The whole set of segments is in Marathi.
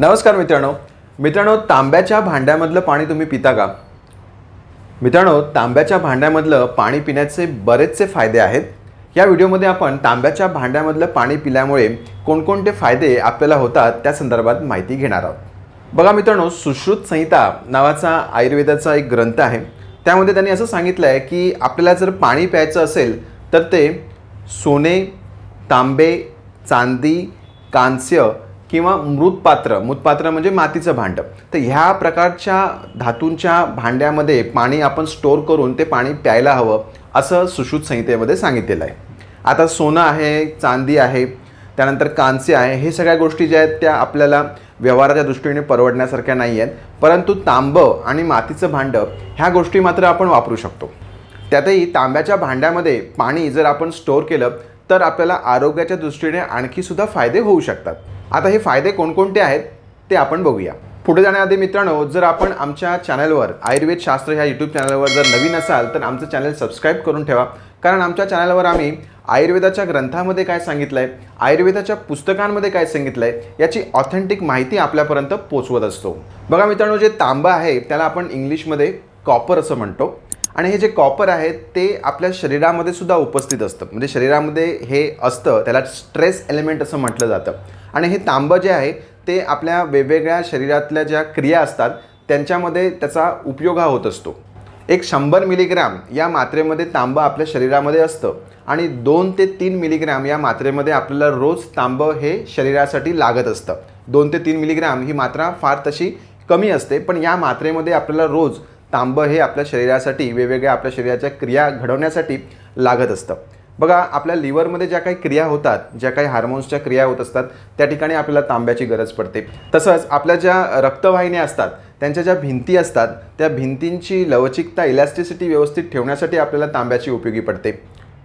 नमस्कार मित्रांनो मित्रांनो तांब्याच्या भांड्यामधलं पाणी तुम्ही पिता का मित्रांनो तांब्याच्या भांड्यामधलं पाणी पिण्याचे बरेचसे फायदे आहेत या व्हिडिओमध्ये आपण तांब्याच्या भांड्यामधलं पाणी पिल्यामुळे कोणकोणते फायदे आपल्याला होतात त्या संदर्भात माहिती घेणार आहोत बघा मित्रांनो सुश्रुत संहिता नावाचा आयुर्वेदाचा एक ग्रंथ आहे त्यामध्ये त्यांनी असं सांगितलं आहे की आपल्याला जर पाणी प्यायचं असेल तर ते सोने तांबे चांदी कांस्य किंवा मृतपात्र मृतपात्र म्हणजे मातीचं भांडं तर ह्या प्रकारच्या धातूंच्या भांड्यामध्ये पाणी आपण स्टोअर करून ते पाणी प्यायला हवं असं सुश्रुत संहितेमध्ये सांगितलेलं आहे आता सोनं आहे चांदी आहे त्यानंतर कांस्य आहे हे सगळ्या गोष्टी ज्या आहेत त्या आपल्याला व्यवहाराच्या दृष्टीने परवडण्यासारख्या नाही आहेत परंतु तांबं आणि मातीचं भांडं ह्या गोष्टी मात्र आपण वापरू शकतो त्यातही तांब्याच्या भांड्यामध्ये पाणी जर आपण स्टोअर केलं तर आपल्याला आरोग्याच्या दृष्टीने आणखीसुद्धा फायदे होऊ शकतात आता हे फायदे कोणकोणते आहेत ते आपण बघूया पुढे जाण्याआधी मित्रांनो जर आपण आमच्या चॅनलवर आयुर्वेद शास्त्र ह्या यूट्यूब चॅनलवर जर नवीन असाल तर आमचं चॅनल सबस्क्राईब करून ठेवा कारण आमच्या चॅनलवर आम्ही आयुर्वेदाच्या ग्रंथामध्ये काय सांगितलं आहे आयुर्वेदाच्या पुस्तकांमध्ये काय सांगितलं आहे याची ऑथेंटिक माहिती आपल्यापर्यंत पोचवत असतो बघा मित्रांनो जे तांबा आहे त्याला आपण इंग्लिशमध्ये कॉपर असं म्हणतो आणि हे जे कॉपर आहे ते आपल्या शरीरामध्ये सुद्धा उपस्थित असतं म्हणजे शरीरामध्ये हे असतं त्याला स्ट्रेस एलिमेंट असं म्हटलं जातं आणि हे तांबं जे आहे ते आपल्या वेगवेगळ्या शरीरातल्या ज्या क्रिया असतात त्यांच्यामध्ये त्याचा उपयोग हा होत असतो एक शंभर मिलीग्रॅम या मात्रेमध्ये तांबं आपल्या शरीरामध्ये असतं आणि दोन ते तीन मिलीग्रॅम या मात्रेमध्ये आपल्याला रोज तांबं हे शरीरासाठी लागत असतं दोन ते तीन मिलीग्रॅम ही मात्रा फार तशी कमी असते पण या मात्रेमध्ये आपल्याला रोज तांबं हे आपल्या शरीरासाठी वेगवेगळ्या आपल्या शरीराच्या क्रिया घडवण्यासाठी लागत असतं बघा आपल्या लिव्हरमध्ये ज्या काही क्रिया होतात ज्या काही हार्मोन्सच्या क्रिया होत असतात त्या ठिकाणी आपल्याला तांब्याची गरज पडते तसंच आपल्या ज्या रक्तवाहिन्या असतात त्यांच्या ज्या भिंती असतात त्या भिंतींची लवचिकता इलॅस्टिसिटी व्यवस्थित ठेवण्यासाठी आपल्याला तांब्याची उपयोगी पडते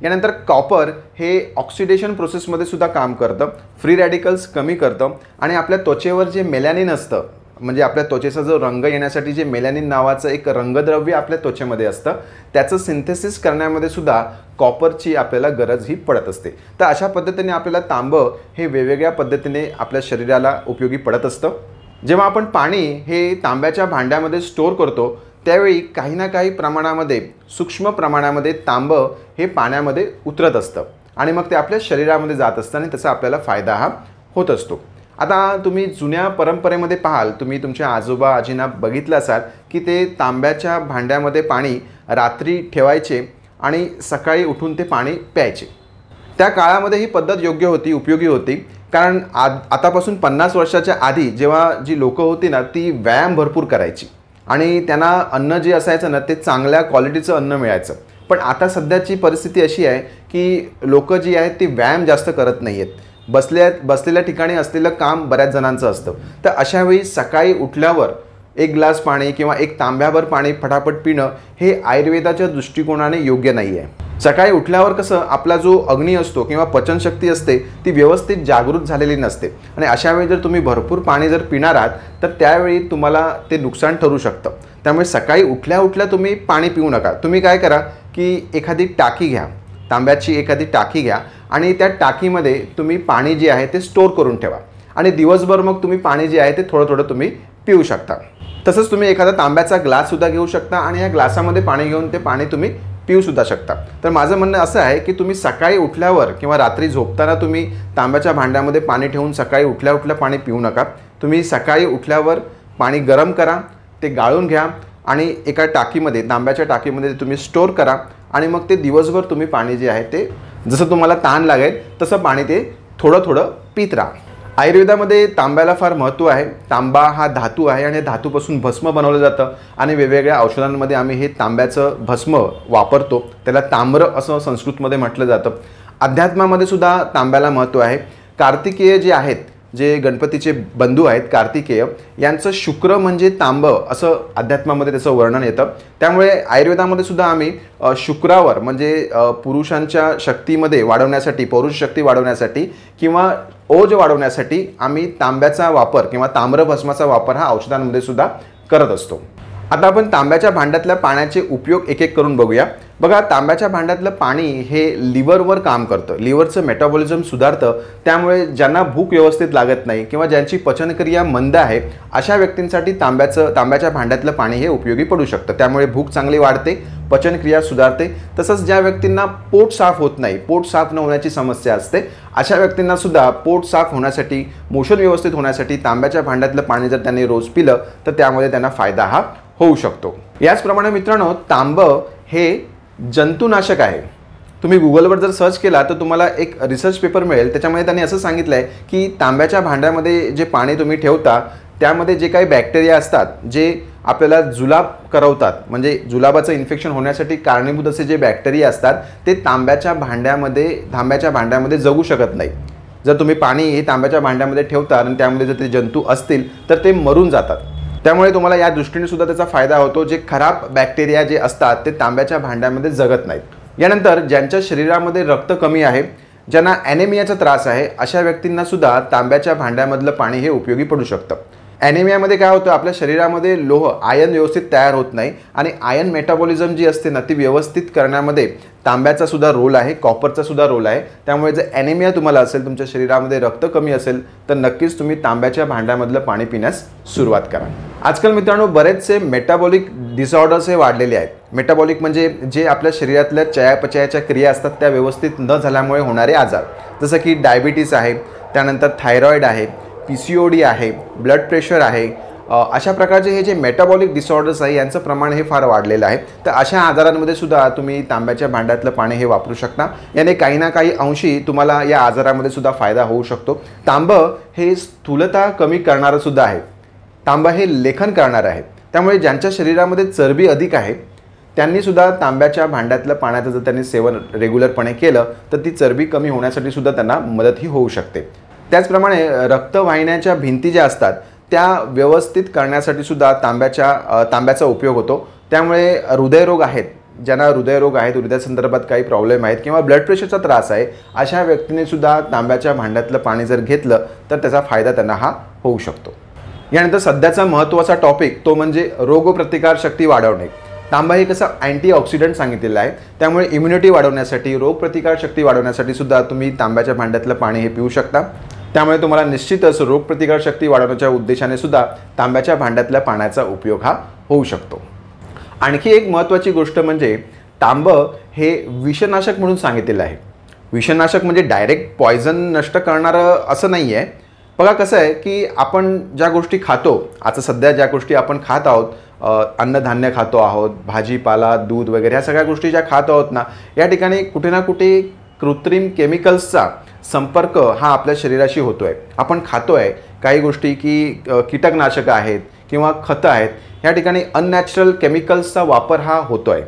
यानंतर कॉपर हे ऑक्सिडेशन प्रोसेसमध्ये सुद्धा काम करतं फ्री रॅडिकल्स कमी करतं आणि आपल्या त्वचेवर जे मेलॅनिन असतं म्हणजे आपल्या त्वचेचा जो रंग येण्यासाठी जे मेलॅनिन नावाचं एक रंगद्रव्य आपल्या त्वचेमध्ये असतं त्याचं सिंथेसिस करण्यामध्ये सुद्धा कॉपरची आपल्याला गरज ही पडत असते तर अशा पद्धतीने आपल्याला तांबं हे वेगवेगळ्या पद्धतीने आपल्या शरीराला उपयोगी पडत असतं जेव्हा आपण पाणी हे तांब्याच्या भांड्यामध्ये स्टोअर करतो त्यावेळी काही ना काही प्रमाणामध्ये सूक्ष्म प्रमाणामध्ये तांबं हे पाण्यामध्ये उतरत असतं आणि मग ते आपल्या शरीरामध्ये जात असतं आणि त्याचा आपल्याला फायदा हा होत असतो आता तुम्ही जुन्या परंपरेमध्ये पाहाल तुम्ही तुमच्या आजोबा आजींना बघितलं असाल की ते तांब्याच्या भांड्यामध्ये पाणी रात्री ठेवायचे आणि सकाळी उठून ते पाणी प्यायचे त्या काळामध्ये ही पद्धत योग्य होती उपयोगी होती कारण आ आतापासून पन्नास वर्षाच्या आधी जेव्हा जी लोकं होती ना ती व्यायाम भरपूर करायची आणि त्यांना अन्न जे असायचं ना ते चांगल्या क्वालिटीचं अन्न मिळायचं पण आता सध्याची परिस्थिती अशी आहे की लोकं जी आहेत ती व्यायाम जास्त करत नाही आहेत बसल्या बसलेल्या ठिकाणी असलेलं काम बऱ्याच जणांचं असतं तर अशावेळी सकाळी उठल्यावर एक ग्लास पाणी किंवा एक तांब्यावर पाणी फटाफट पिणं हे आयुर्वेदाच्या दृष्टिकोनाने योग्य नाही आहे सकाळी उठल्यावर कसं आपला जो अग्नी असतो किंवा पचनशक्ती असते ती व्यवस्थित जागृत झालेली नसते आणि अशावेळी जर तुम्ही भरपूर पाणी जर पिणार आहात तर त्यावेळी तुम्हाला ते नुकसान ठरू शकतं त्यामुळे सकाळी उठल्या उठल्या तुम्ही पाणी पिऊ नका तुम्ही काय करा की एखादी टाकी घ्या तांब्याची एखादी टाकी घ्या आणि त्या टाकीमध्ये तुम्ही पाणी जे आहे ते स्टोअर करून ठेवा आणि दिवसभर मग तुम्ही पाणी जे आहे ते थोडं थोडं तुम्ही पिऊ शकता तसंच तुम्ही एखादा तांब्याचा ग्लाससुद्धा घेऊ शकता आणि या ग्लासामध्ये पाणी घेऊन ते पाणी तुम्ही पिऊसुद्धा शकता तर माझं म्हणणं असं आहे की तुम्ही सकाळी उठल्यावर किंवा रात्री झोपताना तुम्ही तांब्याच्या भांड्यामध्ये पाणी ठेवून सकाळी उठल्या उठल्या पाणी पिऊ नका तुम्ही सकाळी उठल्यावर पाणी गरम करा ते गाळून घ्या आणि एका टाकीमध्ये तांब्याच्या टाकीमध्ये तुम्ही स्टोअर करा आणि मग ते दिवसभर तुम्ही पाणी जे आहे ते जसं तुम्हाला ताण लागेल तसं पाणी ते थोडं थोडं पित राहा आयुर्वेदामध्ये तांब्याला फार महत्त्व आहे तांबा हा धातू आहे आणि धातूपासून भस्म बनवलं जातं आणि वेगवेगळ्या औषधांमध्ये आम्ही हे तांब्याचं भस्म वापरतो त्याला ताम्र असं संस्कृतमध्ये म्हटलं जातं अध्यात्मामध्ये सुद्धा तांब्याला महत्त्व आहे कार्तिकीय जे आहेत जे गणपतीचे बंधू आहेत कार्तिकेय यांचं शुक्र म्हणजे तांब असं अध्यात्मामध्ये त्याचं वर्णन येतं त्यामुळे आयुर्वेदामध्ये सुद्धा आम्ही शुक्रावर म्हणजे पुरुषांच्या शक्तीमध्ये वाढवण्यासाठी पौरुष शक्ती वाढवण्यासाठी किंवा ओज वाढवण्यासाठी आम्ही तांब्याचा वापर किंवा तांब्रभस्माचा वापर हा औषधांमध्ये सुद्धा करत असतो आता आपण तांब्याच्या भांड्यातल्या पाण्याचे उपयोग एक एक करून बघूया बघा तांब्याच्या भांड्यातलं पाणी हे लिव्हरवर काम करतं लिव्हरचं मेटाबॉलिझम सुधारतं त्यामुळे ज्यांना भूक व्यवस्थित लागत नाही किंवा ज्यांची पचनक्रिया मंद आहे अशा व्यक्तींसाठी तांब्याचं तांब्याच्या भांड्यातलं पाणी हे उपयोगी पडू शकतं त्यामुळे भूक चांगली वाढते पचनक्रिया सुधारते तसंच ज्या व्यक्तींना पोट साफ होत नाही पोट साफ न होण्याची समस्या असते अशा व्यक्तींना सुद्धा पोट साफ होण्यासाठी मोशन व्यवस्थित होण्यासाठी तांब्याच्या भांड्यातलं पाणी जर त्यांनी रोज पिलं तर त्यामध्ये त्यांना फायदा हा होऊ शकतो याचप्रमाणे मित्रांनो तांबं हे जंतुनाशक आहे तुम्ही गुगलवर जर सर्च केला तर तुम्हाला एक रिसर्च पेपर मिळेल त्याच्यामध्ये त्यांनी असं सांगितलं आहे की तांब्याच्या भांड्यामध्ये जे पाणी तुम्ही ठेवता त्यामध्ये जे काही बॅक्टेरिया असतात जे आपल्याला जुलाब करवतात म्हणजे जुलाबाचं इन्फेक्शन होण्यासाठी कारणीभूत असे जे बॅक्टेरिया असतात ते तांब्याच्या भांड्यामध्ये तांब्याच्या भांड्यामध्ये जगू शकत नाही जर तुम्ही पाणी हे तांब्याच्या भांड्यामध्ये ठेवता आणि त्यामध्ये जर ते जंतू असतील तर ते मरून जातात त्यामुळे तुम्हाला या दृष्टीने सुद्धा त्याचा फायदा होतो जे खराब बॅक्टेरिया जे असतात ते तांब्याच्या भांड्यामध्ये जगत नाहीत यानंतर ज्यांच्या शरीरामध्ये रक्त कमी आहे ज्यांना ॲनेमियाचा त्रास आहे अशा व्यक्तींना सुद्धा तांब्याच्या भांड्यामधलं पाणी हे उपयोगी पडू शकतं ॲनेमियामध्ये काय होतं आपल्या शरीरामध्ये लोह आयन व्यवस्थित तयार होत नाही आणि आयन मेटाबॉलिझम जी असते ना ती व्यवस्थित करण्यामध्ये तांब्याचा सुद्धा रोल आहे कॉपरचा सुद्धा रोल आहे त्यामुळे जर ॲनिमिया तुम्हाला असेल तुमच्या शरीरामध्ये रक्त कमी असेल तर नक्कीच तुम्ही तांब्याच्या भांड्यामधलं पाणी पिण्यास सुरुवात करा आजकाल मित्रांनो बरेचसे मेटाबॉलिक डिसऑर्डर्स हे वाढलेले आहेत मेटाबॉलिक म्हणजे जे आपल्या शरीरातल्या चयापचयाच्या क्रिया असतात त्या व्यवस्थित न झाल्यामुळे होणारे आजार जसं की डायबिटीस आहे त्यानंतर थायरॉईड आहे पी सी ओ डी आहे ब्लड प्रेशर आहे अशा प्रकारचे हे जे मेटाबॉलिक डिसऑर्डर्स आहे यांचं प्रमाण हे फार वाढलेलं आहे तर अशा आजारांमध्ये सुद्धा तुम्ही तांब्याच्या भांड्यातलं पाणी हे वापरू शकता याने काही ना काही अंशी तुम्हाला या आजारामध्ये सुद्धा फायदा होऊ शकतो तांबं हे स्थूलता कमी करणारं सुद्धा आहे तांबं हे लेखन करणारं आहे त्यामुळे ज्यांच्या शरीरामध्ये चरबी अधिक आहे त्यांनी सुद्धा तांब्याच्या भांड्यातलं पाण्याचं जर त्यांनी सेवन रेग्युलरपणे केलं तर ती चरबी कमी होण्यासाठी सुद्धा त्यांना मदतही होऊ शकते त्याचप्रमाणे रक्तवाहिन्याच्या भिंती ज्या असतात त्या व्यवस्थित करण्यासाठी सुद्धा तांब्याच्या तांब्याचा उपयोग होतो त्यामुळे हृदयरोग आहेत ज्यांना हृदयरोग आहेत हृदयासंदर्भात काही प्रॉब्लेम आहेत किंवा ब्लड प्रेशरचा त्रास आहे अशा व्यक्तीने सुद्धा तांब्याच्या भांड्यातलं पाणी जर घेतलं तर त्याचा फायदा त्यांना हा होऊ शकतो यानंतर सध्याचा महत्त्वाचा टॉपिक तो म्हणजे रोगप्रतिकारशक्ती वाढवणे तांबा हे कसं अँटीऑक्सिडंट सांगितलेलं आहे त्यामुळे इम्युनिटी वाढवण्यासाठी रोगप्रतिकारशक्ती वाढवण्यासाठी सुद्धा तुम्ही तांब्याच्या भांड्यातलं पाणी हे पिऊ शकता त्यामुळे तुम्हाला निश्चितच रोगप्रतिकारशक्ती वाढवण्याच्या उद्देशाने सुद्धा तांब्याच्या भांड्यातल्या पाण्याचा उपयोग हा होऊ शकतो आणखी एक महत्त्वाची गोष्ट म्हणजे तांबं हे विषनाशक म्हणून सांगितलेलं आहे विषनाशक म्हणजे डायरेक्ट पॉयझन नष्ट करणारं असं नाही आहे बघा कसं आहे की आपण ज्या गोष्टी खातो आता सध्या ज्या गोष्टी आपण खात आहोत अन्नधान्य खातो आहोत भाजीपाला दूध वगैरे ह्या सगळ्या गोष्टी ज्या खात आहोत ना या ठिकाणी कुठे ना कुठे कृत्रिम केमिकल्सचा संपर्क हा आपल्या शरीराशी होतो आहे आपण खातो आहे काही गोष्टी की कीटकनाशकं आहेत किंवा खतं आहेत ह्या ठिकाणी अननॅचरल केमिकल्सचा वापर हा होतो आहे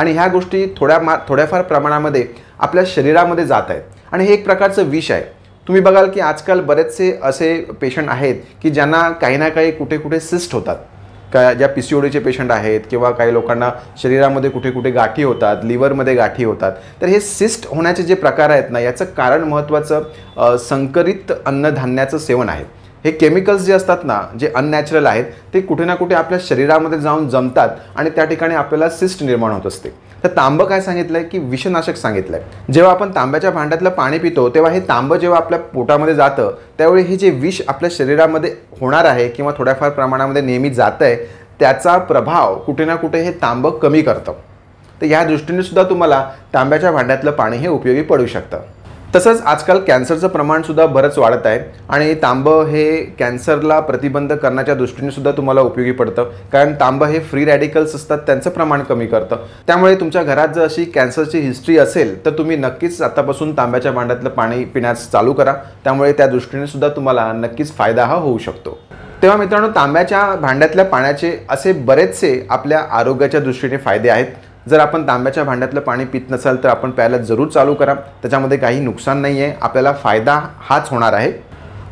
आणि ह्या गोष्टी थोड्या मा थोड्याफार प्रमाणामध्ये आपल्या शरीरामध्ये जात आहेत आणि हे एक प्रकारचं विष आहे तुम्ही बघाल की आजकाल बरेचसे असे पेशंट आहेत की ज्यांना काही ना काही कुठे कुठे सिस्ट होतात का ज्या पी सी ओडीचे पेशंट आहेत किंवा काही लोकांना शरीरामध्ये कुठे कुठे गाठी होतात लिव्हरमध्ये गाठी होतात तर हे सिस्ट होण्याचे जे प्रकार आहेत ना याचं कारण महत्त्वाचं संकरित अन्नधान्याचं सेवन आहे हे केमिकल्स जे असतात ना जे अननॅचरल आहेत ते कुठे ना कुठे आपल्या शरीरामध्ये जाऊन जमतात आणि त्या ठिकाणी आपल्याला सिस्ट निर्माण होत असते तर तांबं काय सांगितलं आहे की विषनाशक सांगितलं आहे जेव्हा आपण तांब्याच्या भांड्यातलं पाणी पितो तेव्हा हे तांबं जेव्हा आपल्या पोटामध्ये जातं त्यावेळी हे जे विष आपल्या शरीरामध्ये होणार आहे किंवा थोड्याफार प्रमाणामध्ये नेहमी जात आहे त्याचा प्रभाव कुठे ना कुठे हे तांबं कमी करतं तर या दृष्टीने सुद्धा तुम्हाला तांब्याच्या भांड्यातलं पाणी हे उपयोगी पडू शकतं तसंच आजकाल कॅन्सरचं प्रमाणसुद्धा बरंच वाढत आहे आणि तांबं हे कॅन्सरला प्रतिबंध करण्याच्या दृष्टीनेसुद्धा तुम्हाला उपयोगी पडतं कारण तांबं हे फ्री रॅडिकल्स असतात त्यांचं प्रमाण कमी करतं त्यामुळे तुमच्या घरात जर अशी कॅन्सरची हिस्ट्री असेल तर तुम्ही नक्कीच आतापासून तांब्याच्या भांड्यातलं पाणी पिण्यास चालू करा त्यामुळे त्या दृष्टीनेसुद्धा तुम्हाला नक्कीच फायदा हा होऊ शकतो तेव्हा मित्रांनो तांब्याच्या भांड्यातल्या पाण्याचे असे बरेचसे आपल्या आरोग्याच्या दृष्टीने फायदे आहेत जर आपण तांब्याच्या भांड्यातलं पाणी पित नसाल तर आपण प्यायला जरूर चालू करा त्याच्यामध्ये काही नुकसान नाही आहे आपल्याला फायदा हाच होणार आहे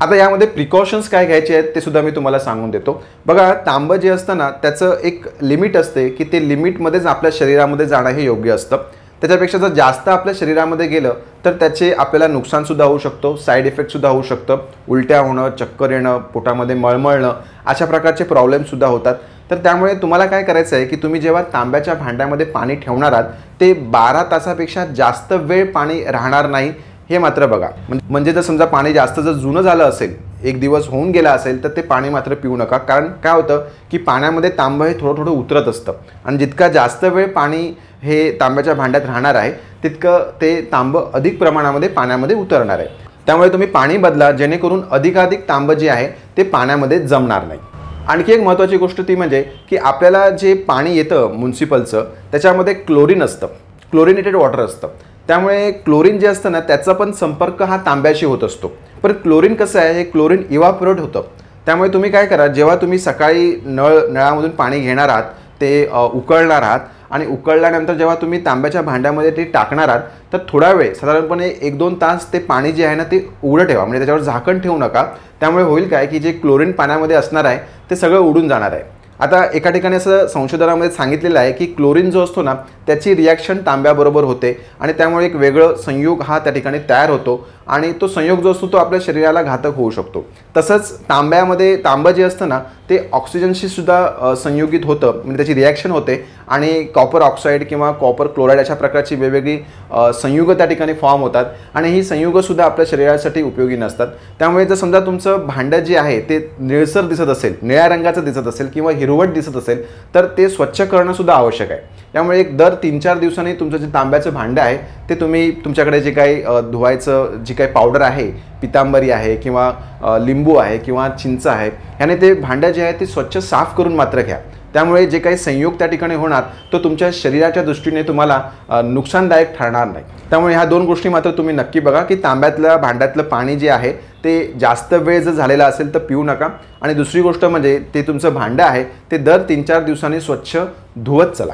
आता यामध्ये प्रिकॉशन्स काय घ्यायचे आहेत ते सुद्धा मी तुम्हाला सांगून देतो बघा तांबं जे असतं ना त्याचं एक लिमिट असते की ते लिमिटमध्येच आपल्या शरीरामध्ये जाणं हे योग्य असतं त्याच्यापेक्षा जर जास्त आपल्या शरीरामध्ये गेलं तर त्याचे आपल्याला नुकसानसुद्धा होऊ शकतो साईड इफेक्टसुद्धा होऊ शकतं उलट्या होणं चक्कर येणं पोटामध्ये मळमळणं अशा प्रकारचे प्रॉब्लेमसुद्धा होतात तर त्यामुळे तुम्हाला काय करायचं आहे की तुम्ही जेव्हा तांब्याच्या भांड्यामध्ये पाणी ठेवणार आहात ते बारा तासापेक्षा जास्त वेळ पाणी राहणार नाही हे मात्र बघा म्हणजे जर समजा पाणी जास्त जर जुनं झालं असेल एक दिवस होऊन गेला असेल तर ते पाणी मात्र पिऊ नका कारण काय होतं की पाण्यामध्ये तांबं हे थोडं थोडं उतरत असतं आणि जितका जास्त वेळ पाणी हे तांब्याच्या भांड्यात राहणार आहे तितकं ते तांबं अधिक प्रमाणामध्ये पाण्यामध्ये उतरणार आहे त्यामुळे तुम्ही पाणी बदला जेणेकरून अधिकाधिक तांबं जे आहे ते पाण्यामध्ये जमणार नाही आणखी एक महत्त्वाची गोष्ट ती म्हणजे की आपल्याला जे पाणी येतं म्युन्सिपलचं त्याच्यामध्ये क्लोरीन असतं क्लोरिनेटेड वॉटर असतं त्यामुळे क्लोरीन जे असतं ना त्याचा पण संपर्क हा तांब्याशी होत असतो पर क्लोरीन कसं आहे हे क्लोरीन इवापोरेट होतं त्यामुळे तुम्ही काय करा जेव्हा तुम्ही सकाळी नळ नळामधून पाणी घेणार आहात ते उकळणार आहात आणि उकळल्यानंतर जेव्हा तुम्ही तांब्याच्या भांड्यामध्ये ते टाकणार आहात तर थोडा वेळ साधारणपणे एक दोन तास ते पाणी जे आहे ना ते उघडं ठेवा म्हणजे त्याच्यावर झाकण ठेवू नका त्यामुळे होईल काय की जे क्लोरीन पाण्यामध्ये असणार आहे ते सगळं उडून जाणार आहे आता एका ठिकाणी असं संशोधनामध्ये सांगितलेलं आहे की क्लोरीन जो असतो ना त्याची रिॲक्शन तांब्याबरोबर होते आणि त्यामुळे एक वेगळं संयोग हा त्या ठिकाणी तयार होतो आणि तो संयोग जो असतो तो आपल्या शरीराला घातक होऊ शकतो तसंच तांब्यामध्ये तांबं जे असतं ना ते ऑक्सिजनशी सुद्धा संयोगित होतं म्हणजे त्याची रिॲक्शन होते आणि कॉपर ऑक्साईड किंवा कॉपर क्लोराईड अशा प्रकारची वेगवेगळी संयुग त्या ठिकाणी फॉर्म होतात आणि ही संयुगसुद्धा आपल्या शरीरासाठी उपयोगी नसतात त्यामुळे जर समजा तुमचं भांडं जे आहे ते निळसर दिसत असेल निळ्या रंगाचं दिसत असेल किंवा हिरवट दिसत असेल तर ते स्वच्छ करणंसुद्धा आवश्यक आहे त्यामुळे एक दर तीन चार दिवसांनी तुमचं जे तांब्याचं भांडं आहे ते तुम्ही तुमच्याकडे जे काही धुवायचं जी काही पावडर आहे पितांबरी आहे किंवा लिंबू आहे किंवा चिंच आहे ह्याने ते भांडं जे आहे ते स्वच्छ साफ करून मात्र घ्या त्यामुळे जे काही संयोग त्या ठिकाणी होणार तो तुमच्या शरीराच्या दृष्टीने तुम्हाला नुकसानदायक ठरणार नाही त्यामुळे ह्या दोन गोष्टी मात्र तुम्ही नक्की बघा की तांब्यातलं भांड्यातलं पाणी जे आहे ते जास्त वेळ जर झालेला असेल तर पिऊ नका आणि दुसरी गोष्ट म्हणजे ते तुमचं भांडं आहे ते दर तीन चार दिवसांनी स्वच्छ धुवत चला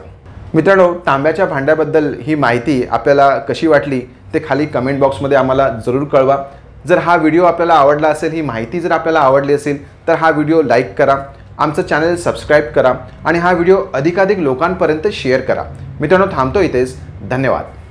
मित्रांनो तांब्याच्या भांड्याबद्दल ही माहिती आपल्याला कशी वाटली ते खाली कमेंट बॉक्समध्ये आम्हाला जरूर कळवा जर हा व्हिडिओ आपल्याला आवडला असेल ही माहिती जर आपल्याला आवडली असेल तर हा व्हिडिओ लाईक करा आमचं चॅनल सबस्क्राईब करा आणि हा व्हिडिओ अधिकाधिक लोकांपर्यंत शेअर करा मित्रांनो थांबतो इथेच धन्यवाद